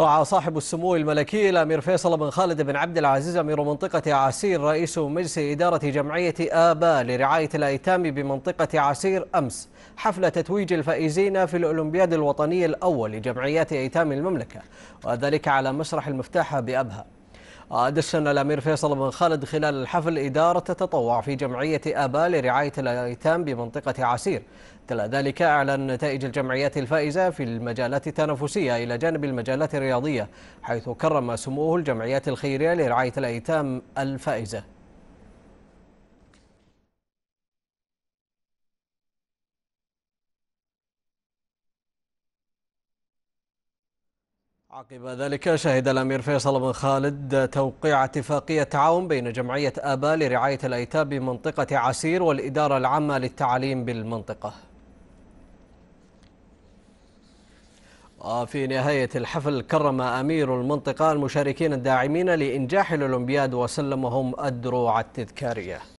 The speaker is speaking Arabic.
رعى صاحب السمو الملكي الأمير فيصل بن خالد بن عبد العزيز أمير منطقة عسير رئيس مجلس إدارة جمعية آبا لرعاية الأيتام بمنطقة عسير أمس حفل تتويج الفائزين في الأولمبياد الوطني الأول لجمعيات أيتام المملكة وذلك على مسرح المفتاح بأبها أدشن الأمير فيصل بن خالد خلال الحفل إدارة تطوع في جمعية أبا لرعاية الأيتام بمنطقة عسير تلا ذلك أعلن نتائج الجمعيات الفائزة في المجالات التنافسية إلى جانب المجالات الرياضية حيث كرم سموه الجمعيات الخيرية لرعاية الأيتام الفائزة عقب ذلك شهد الأمير فيصل بن خالد توقيع اتفاقية تعاون بين جمعية آبا لرعاية الأيتام بمنطقة عسير والإدارة العامة للتعليم بالمنطقة وفي نهاية الحفل كرم أمير المنطقة المشاركين الداعمين لإنجاح الأولمبياد وسلمهم الدروع التذكارية